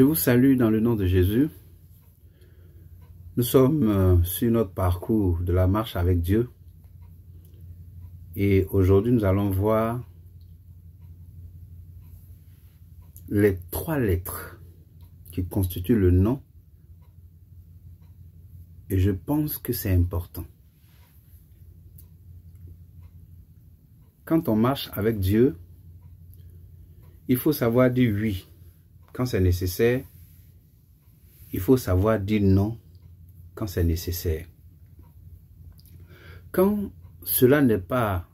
Je vous salue dans le nom de Jésus. Nous sommes euh, sur notre parcours de la marche avec Dieu. Et aujourd'hui, nous allons voir les trois lettres qui constituent le nom. Et je pense que c'est important. Quand on marche avec Dieu, il faut savoir du « oui quand c'est nécessaire, il faut savoir dire non quand c'est nécessaire. Quand cela n'est pas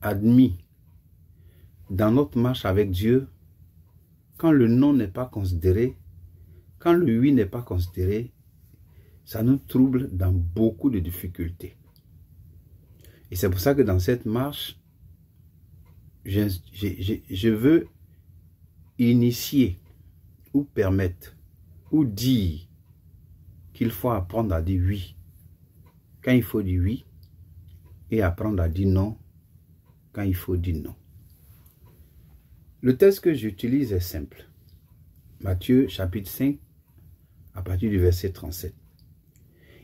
admis dans notre marche avec Dieu, quand le non n'est pas considéré, quand le oui n'est pas considéré, ça nous trouble dans beaucoup de difficultés. Et c'est pour ça que dans cette marche, je, je veux initier ou permettre ou dire qu'il faut apprendre à dire oui quand il faut dire oui et apprendre à dire non quand il faut dire non. Le test que j'utilise est simple. Matthieu chapitre 5 à partir du verset 37.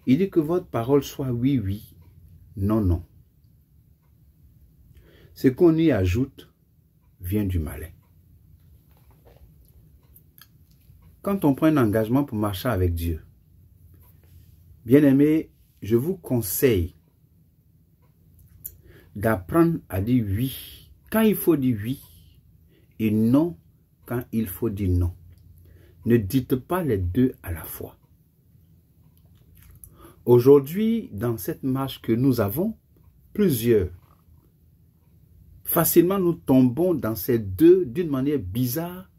Il dit que votre parole soit oui, oui, non, non. Ce qu'on y ajoute vient du malin. quand on prend un engagement pour marcher avec Dieu, bien-aimé, je vous conseille d'apprendre à dire oui quand il faut dire oui et non quand il faut dire non. Ne dites pas les deux à la fois. Aujourd'hui, dans cette marche que nous avons, plusieurs, facilement nous tombons dans ces deux d'une manière bizarre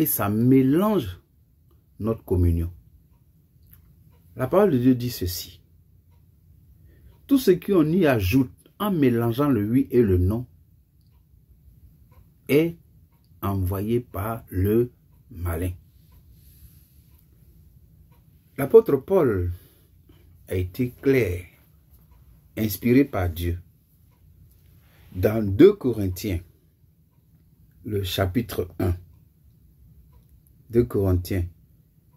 et ça mélange notre communion. La parole de Dieu dit ceci. Tout ce qu'on y ajoute en mélangeant le oui et le non est envoyé par le malin. L'apôtre Paul a été clair, inspiré par Dieu. Dans 2 Corinthiens, le chapitre 1, de Corinthiens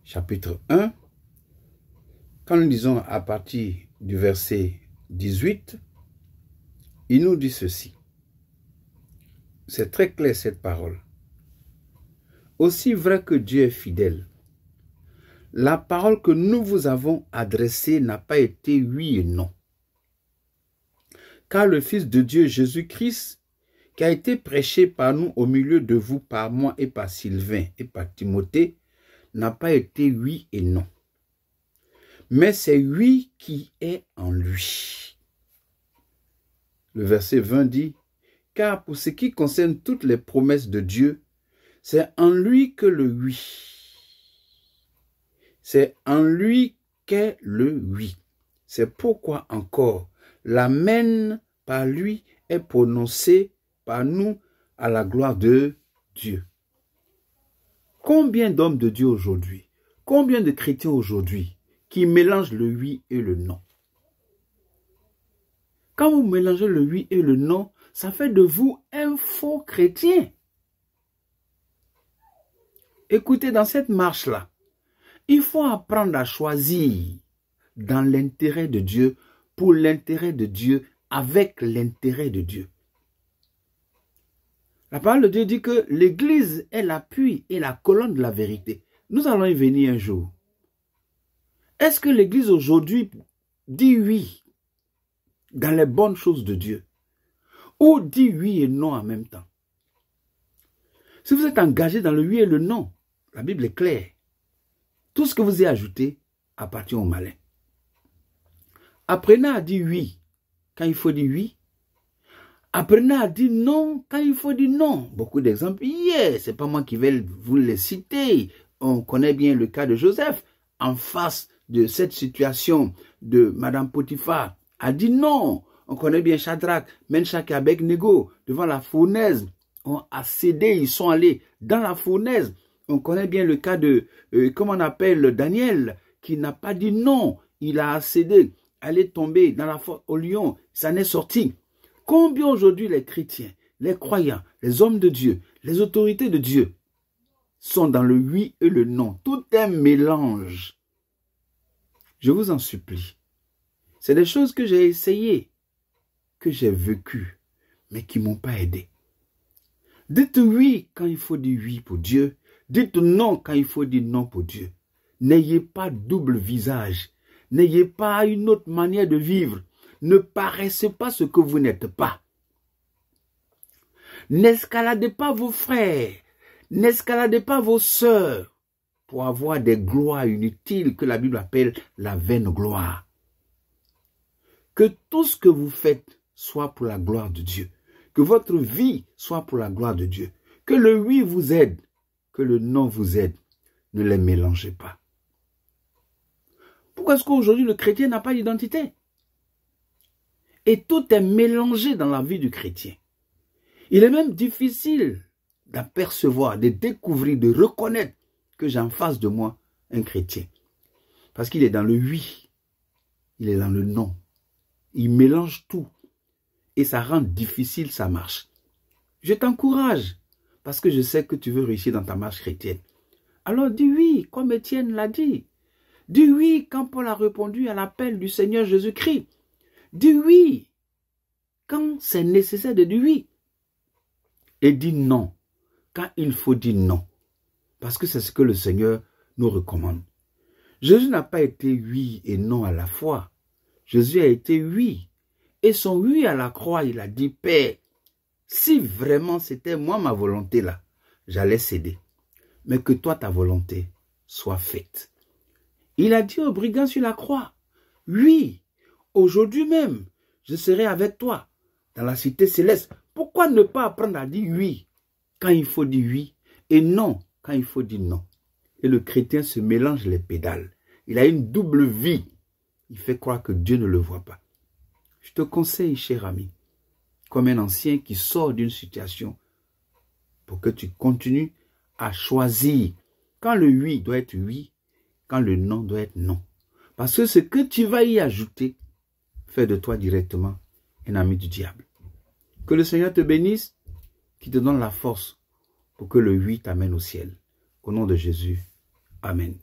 chapitre 1, quand nous lisons à partir du verset 18, il nous dit ceci. C'est très clair cette parole. Aussi vrai que Dieu est fidèle, la parole que nous vous avons adressée n'a pas été oui et non. Car le Fils de Dieu Jésus-Christ qui a été prêché par nous au milieu de vous, par moi et par Sylvain et par Timothée, n'a pas été oui et non. Mais c'est oui qui est en lui. Le verset 20 dit, Car pour ce qui concerne toutes les promesses de Dieu, c'est en lui que le oui. C'est en lui qu'est le oui. C'est pourquoi encore l'amen par lui est prononcée par nous à la gloire de Dieu. Combien d'hommes de Dieu aujourd'hui, combien de chrétiens aujourd'hui qui mélangent le oui et le non Quand vous mélangez le oui et le non, ça fait de vous un faux chrétien. Écoutez, dans cette marche-là, il faut apprendre à choisir dans l'intérêt de Dieu, pour l'intérêt de Dieu, avec l'intérêt de Dieu. La parole de Dieu dit que l'Église est l'appui et la colonne de la vérité. Nous allons y venir un jour. Est-ce que l'Église aujourd'hui dit oui dans les bonnes choses de Dieu Ou dit oui et non en même temps Si vous êtes engagé dans le oui et le non, la Bible est claire. Tout ce que vous y ajoutez appartient au malin. Apprenez à dire oui quand il faut dire oui Apprenez à dire non quand il faut dire non. Beaucoup d'exemples hier, yeah, c'est pas moi qui vais vous les citer. On connaît bien le cas de Joseph. En face de cette situation de Madame Potiphar, a dit non. On connaît bien Shadrach, Menchak et Abednego devant la fournaise ont cédé ils sont allés dans la fournaise. On connaît bien le cas de, euh, comment on appelle, Daniel, qui n'a pas dit non. Il a accédé, allé tomber dans la au lion, ça n'est sorti. Combien aujourd'hui les chrétiens, les croyants, les hommes de Dieu, les autorités de Dieu sont dans le oui et le non. Tout un mélange. Je vous en supplie. C'est des choses que j'ai essayées, que j'ai vécues, mais qui m'ont pas aidé. Dites oui quand il faut dire oui pour Dieu. Dites non quand il faut dire non pour Dieu. N'ayez pas double visage. N'ayez pas une autre manière de vivre. Ne paraissez pas ce que vous n'êtes pas. N'escaladez pas vos frères, n'escaladez pas vos sœurs pour avoir des gloires inutiles que la Bible appelle la vaine gloire. Que tout ce que vous faites soit pour la gloire de Dieu. Que votre vie soit pour la gloire de Dieu. Que le oui vous aide, que le non vous aide. Ne les mélangez pas. Pourquoi est-ce qu'aujourd'hui le chrétien n'a pas d'identité et tout est mélangé dans la vie du chrétien. Il est même difficile d'apercevoir, de découvrir, de reconnaître que j'en face de moi un chrétien. Parce qu'il est dans le oui, il est dans le non. Il mélange tout et ça rend difficile sa marche. Je t'encourage parce que je sais que tu veux réussir dans ta marche chrétienne. Alors dis oui, comme Étienne l'a dit. Dis oui quand Paul a répondu à l'appel du Seigneur Jésus-Christ. Dis oui. Quand c'est nécessaire de dire oui. Et dis non. Quand il faut dire non. Parce que c'est ce que le Seigneur nous recommande. Jésus n'a pas été oui et non à la fois. Jésus a été oui. Et son oui à la croix, il a dit, Père, si vraiment c'était moi ma volonté là, j'allais céder. Mais que toi ta volonté soit faite. Il a dit au brigand sur la croix, oui, Aujourd'hui même, je serai avec toi dans la cité céleste. Pourquoi ne pas apprendre à dire oui quand il faut dire oui et non quand il faut dire non Et le chrétien se mélange les pédales. Il a une double vie. Il fait croire que Dieu ne le voit pas. Je te conseille, cher ami, comme un ancien qui sort d'une situation, pour que tu continues à choisir quand le oui doit être oui, quand le non doit être non. Parce que ce que tu vas y ajouter Fais de toi directement un ami du diable. Que le Seigneur te bénisse, qui te donne la force pour que le Huit t'amène au ciel. Au nom de Jésus. Amen.